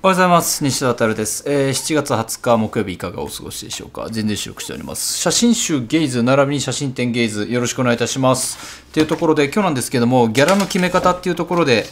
おはようございます。西田航です、えー、7月20日木曜日いかがお過ごしでしょうか。全然収録しております。写真集ゲイズ並びに写真展ゲイズよろしくお願いいたします。というところで今日なんですけどもギャラの決め方っていうところで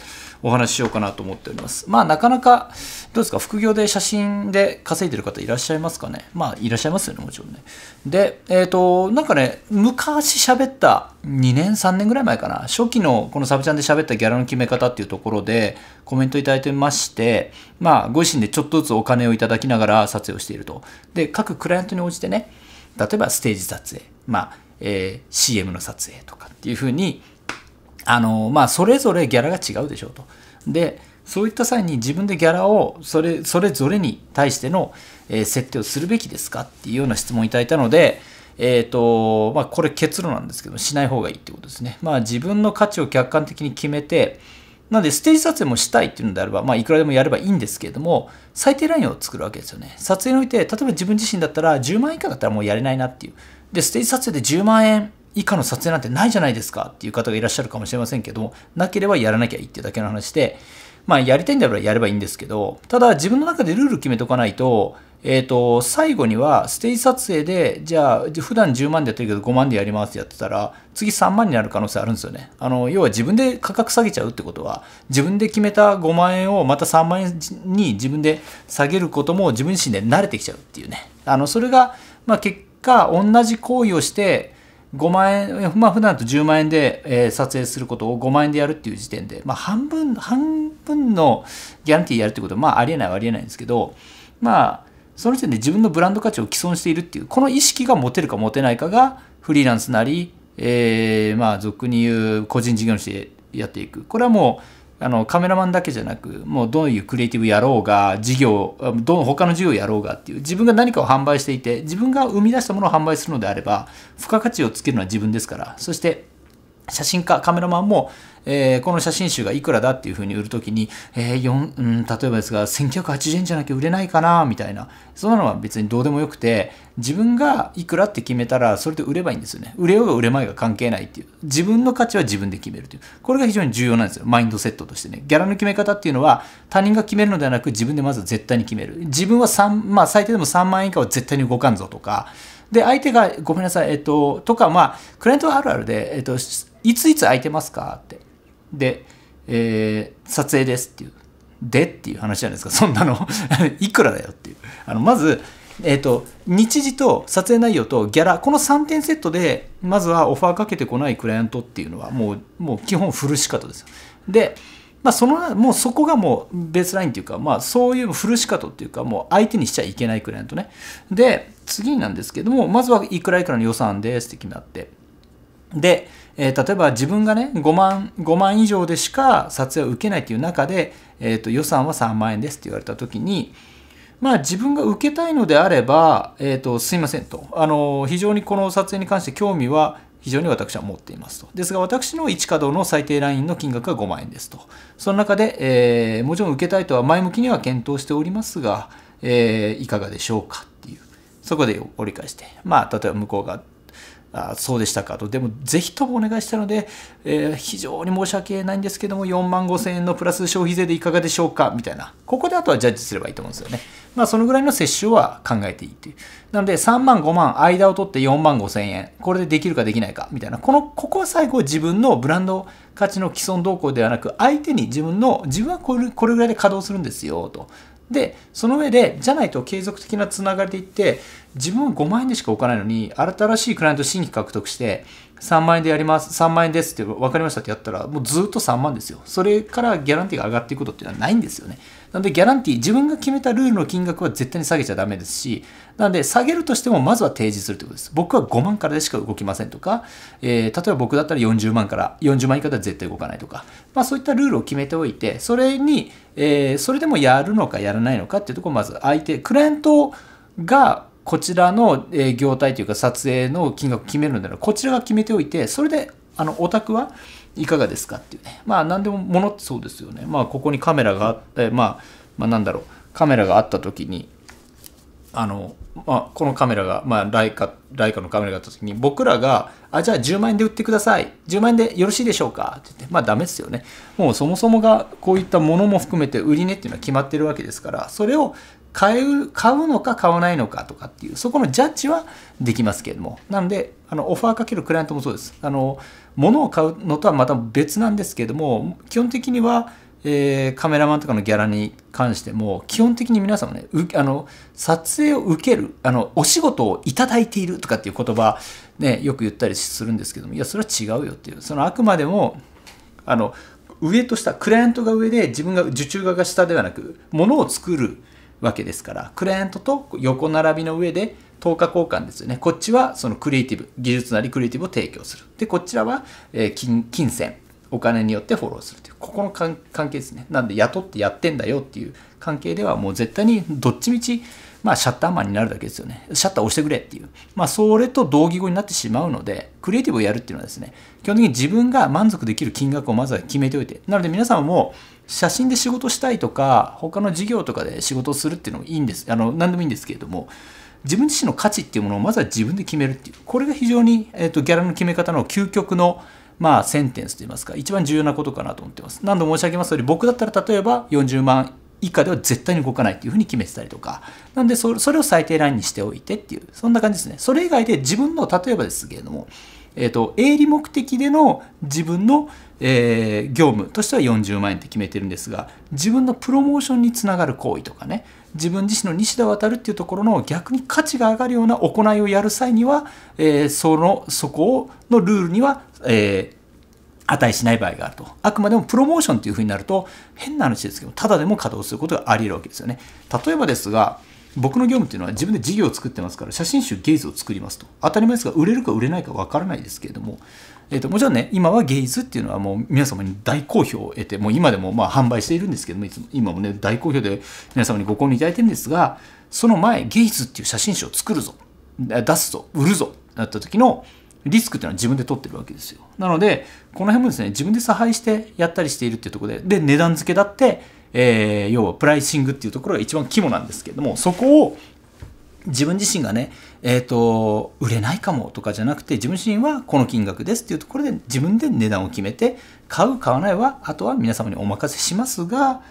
お話ししようかなと思っております。まあなかなかどうですか副業で写真で稼いでる方いらっしゃいますかねまあいらっしゃいますよねもちろんね。で、えっ、ー、となんかね昔喋った2年3年ぐらい前かな初期のこのサブチャンで喋ったギャラの決め方っていうところでコメントいただいてましてまあご自身でちょっとずつお金をいただきながら撮影をしていると。で各クライアントに応じてね例えばステージ撮影まあえー、CM の撮影とかっていうふうにあの、まあ、それぞれギャラが違うでしょうと。で、そういった際に自分でギャラをそれそれぞれに対しての、えー、設定をするべきですかっていうような質問をいただいたので、えっ、ー、と、まあ、これ結論なんですけど、しない方がいいってことですね。まあ、自分の価値を客観的に決めて、なので、ステージ撮影もしたいっていうのであれば、まあ、いくらでもやればいいんですけれども、最低ラインを作るわけですよね。撮影において、例えば自分自身だったら、10万円以下だったらもうやれないなっていう。で、ステージ撮影で10万円以下の撮影なんてないじゃないですかっていう方がいらっしゃるかもしれませんけども、なければやらなきゃいいっていうだけの話で、まあやりたいんだったらやればいいんですけど、ただ自分の中でルール決めとかないと、えっ、ー、と、最後にはステージ撮影で、じゃあ普段10万でやってるけど5万でやりますってやってたら、次3万になる可能性あるんですよね。あの、要は自分で価格下げちゃうってことは、自分で決めた5万円をまた3万円に自分で下げることも自分自身で慣れてきちゃうっていうね。あの、それが、まあ結果、同じ行為をして、5万円、まあ普段と10万円で、え撮影することを5万円でやるっていう時点で、まあ、半分、半分のギャランティーやるってことは、まあありえないはありえないんですけど、まあ、その時点で自分のブランド価値を毀損しているっていう、この意識が持てるか持てないかが、フリーランスなり、えー、まあ俗に言う個人事業主でやっていく。これはもう、あのカメラマンだけじゃなくもうどういうクリエイティブやろうが事業どう、他の事業やろうがっていう自分が何かを販売していて自分が生み出したものを販売するのであれば付加価値をつけるのは自分ですからそして写真家、カメラマンも、えー、この写真集がいくらだっていうふうに売るときに、えーうん、例えばですが、1980円じゃなきゃ売れないかな、みたいな。そんなのは別にどうでもよくて、自分がいくらって決めたら、それで売ればいいんですよね。売れようが売れまいが関係ないっていう。自分の価値は自分で決めるという。これが非常に重要なんですよ。マインドセットとしてね。ギャラの決め方っていうのは、他人が決めるのではなく、自分でまず絶対に決める。自分は3、まあ最低でも3万円以下は絶対に動かんぞとか、で、相手が、ごめんなさい、えっと、とか、まあ、クライアントはあるあるで、えっと、いついつ空いてますか?」ってで、えー「撮影です」っていう「で」っていう話じゃないですかそんなの いくらだよっていうあのまず、えーと、日時と撮影内容とギャラこの3点セットでまずはオファーかけてこないクライアントっていうのはもうもう基本フル仕方ですでまあ、そのもうそこがもうベースラインというか、まあ、そういうフル仕方ていうかもう相手にしちゃいけないクライアントねで次なんですけどもまずはいくらいくらの予算ですって決まってでえー、例えば自分がね5万 ,5 万以上でしか撮影を受けないという中で、えー、と予算は3万円ですって言われた時にまあ自分が受けたいのであれば、えーと、すいませんとあの非常にこの撮影に関して興味は非常に私は持っていますと。ですが、私の1稼働の最低ラインの金額は5万円ですと。その中で、えー、もちろん受けたいとは前向きには検討しておりますが、えー、いかがでしょうかっていう。そこで折り返して、まあ、例えば向こうがあそうでしたかと。でも、ぜひともお願いしたので、えー、非常に申し訳ないんですけども、4万5千円のプラス消費税でいかがでしょうかみたいな。ここであとはジャッジすればいいと思うんですよね。まあ、そのぐらいの接種は考えていいという。なので、3万、5万、間を取って4万5千円。これでできるかできないかみたいな。この、ここは最後自分のブランド価値の既存動向ではなく、相手に自分の、自分はこれこれぐらいで稼働するんですよ、と。でその上でじゃないと継続的なつながりでいって自分は5万円でしか置かないのに新しいクライアント新規獲得して3万円でやります、3万円ですって分かりましたってやったら、もうずっと3万ですよ。それからギャランティーが上がっていくことっていうのはないんですよね。なので、ギャランティー、自分が決めたルールの金額は絶対に下げちゃダメですし、なので、下げるとしても、まずは提示するということです。僕は5万からでしか動きませんとか、えー、例えば僕だったら40万から、40万以下では絶対動かないとか、まあそういったルールを決めておいて、それに、えー、それでもやるのかやらないのかっていうところをまず相手、クライアントがこちらの業態というか撮影の金額決めるんならこちらが決めておいてそれであのお宅はいかがですかっていうねまあ何でも物ってそうですよねまあここにカメラがあって、まあ、まあなんだろうカメラがあった時にあの、まあ、このカメラが、まあ、ライカライカのカメラがあった時に僕らが「あじゃあ10万円で売ってください10万円でよろしいでしょうか」って言ってまあダメですよねもうそもそもがこういったものも含めて売り値っていうのは決まってるわけですからそれを買う買うのか買わないのかとかっていうそこのジャッジはできますけれどもなのであのオファーかけるクライアントもそうですあの物を買うのとはまた別なんですけれども基本的には、えー、カメラマンとかのギャラに関しても基本的に皆様ねあの撮影を受けるあのお仕事をいただいているとかっていう言葉、ね、よく言ったりするんですけどもいやそれは違うよっていうそのあくまでもあの上と下クライアントが上で自分が受注側が下ではなく物を作るわけですからクライアントと横並びの上で等価交換ですよねこっちはそのクリエイティブ技術なりクリエイティブを提供するでこちらは、え金金銭お金によってフォローするというここの関係ですねなんで雇ってやってんだよっていう関係ではもう絶対にどっちみちまあ、シャッターマンになるだけですよね。シャッター押してくれっていう。まあ、それと同義語になってしまうので、クリエイティブをやるっていうのはですね、基本的に自分が満足できる金額をまずは決めておいて。なので皆さんも、写真で仕事したいとか他の事業とかで仕事をするっていうのもいいんですあの何でもいいんですけれども自分自身の価値っていうものをまずは自分で決めるっていうこれが非常に、えーと、ギャラの決め方の究極のまあ、センテンスといいますか一番重要なことかなと思ってます何度も申し上げますより、僕だったら例えば40万以下では絶対に動かないっていうふうに決めてたりとかなんでそれを最低ラインにしておいてっていうそんな感じですねそれ以外で自分の例えばですけれどもえっ、ー、と、営利目的での自分の、えー、業務としては40万円って決めてるんですが、自分のプロモーションにつながる行為とかね、自分自身の西田渡るっていうところの逆に価値が上がるような行いをやる際には、えー、その、そこのルールには、えー、値しない場合があると。あくまでもプロモーションというふうになると、変な話ですけど、ただでも稼働することがあり得るわけですよね。例えばですが、僕の業務っていうのは自分で事業を作ってますから写真集ゲイズを作りますと当たり前ですが売れるか売れないか分からないですけれども、えーと、ともちろんね今はゲイズっていうのはもう皆様に大好評を得てもう今でもまあ販売しているんですけどもいつも今もね大好評で皆様にご購入いただいてるんですがその前ゲイズっていう写真集を作るぞ出すぞ売るぞだった時のリスクっていうのは自分で取ってるわけですよなのでこの辺もですね自分で差配してやったりしているっていうところでで値段付けだってえー、要はプライシングっていうところが一番肝なんですけれども、そこを自分自身がね、えっ、ー、と、売れないかもとかじゃなくて、自分自身はこの金額ですっていうところで自分で値段を決めて、買う、買わないは、あとは皆様にお任せしますが、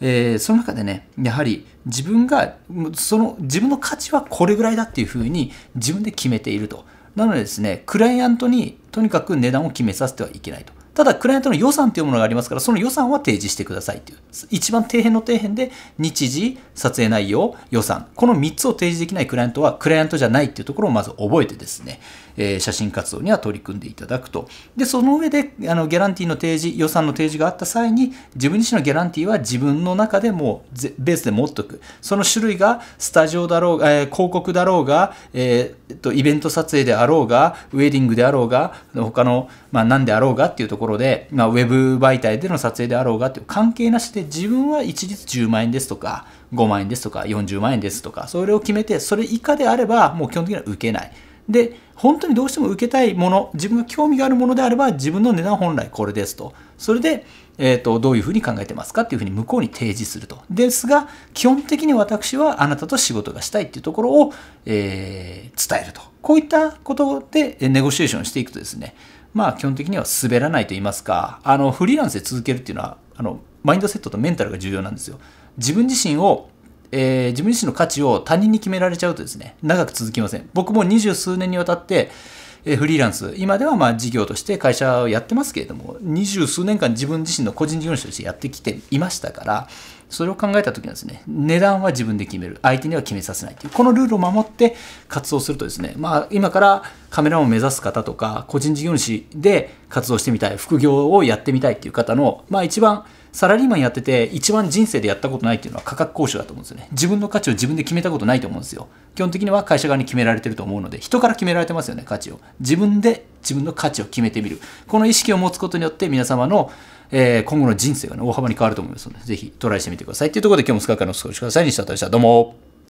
えー、その中でね、やはり自分が、その自分の価値はこれぐらいだっていうふうに自分で決めていると。なのでですね、クライアントにとにかく値段を決めさせてはいけないと。ただ、クライアントの予算というものがありますから、その予算は提示してくださいという。一番底辺の底辺で、日時、撮影内容、予算。この3つを提示できないクライアントは、クライアントじゃないっていうところをまず覚えてですね、えー、写真活動には取り組んでいただくと。で、その上で、あの、ギャランティーの提示、予算の提示があった際に、自分自身のギャランティーは自分の中でもう、ベースで持っとく。その種類が、スタジオだろうが、えー、広告だろうが、えー、っと、イベント撮影であろうが、ウェディングであろうが、他の、まあ、何であろうがっていうところころで、まあ、ウェブ媒体での撮影であろうがって関係なしで自分は一律10万円ですとか5万円ですとか40万円ですとかそれを決めてそれ以下であればもう基本的には受けない。で本当にどうしても受けたいもの自分が興味があるものであれば自分の値段本来これですとそれで、えーと、とどういうふうに考えてますかっていうふうに向こうに提示するとですが基本的に私はあなたと仕事がしたいっていうところを、えー、伝えるとこういったことでネゴシエーションしていくとですねまあ基本的には滑らないと言いますか、あの、フリーランスで続けるっていうのは、あの、マインドセットとメンタルが重要なんですよ。自分自身を、えー、自分自身の価値を他人に決められちゃうとですね、長く続きません。僕も二十数年にわたって、えフリーランス、今ではまあ事業として会社をやってますけれども、二十数年間自分自身の個人事業主としてやってきていましたから、それを考えた時はですね、値段は自分で決める、相手には決めさせないという、このルールを守って活動するとですね、まあ今からカメラを目指す方とか、個人事業主で活動してみたい、副業をやってみたいっていう方の、まあ一番サラリーマンやってて一番人生でやったことないっていうのは価格交渉だと思うんですよね。自分の価値を自分で決めたことないと思うんですよ。基本的には会社側に決められてると思うので、人から決められてますよね、価値を。自分で自分の価値を決めてみる。この意識を持つことによって皆様の、えー、今後の人生が、ね、大幅に変わると思いますので、ぜひトライしてみてください。というところで今日もスカーカーのお過ごしください。西田大したどうも。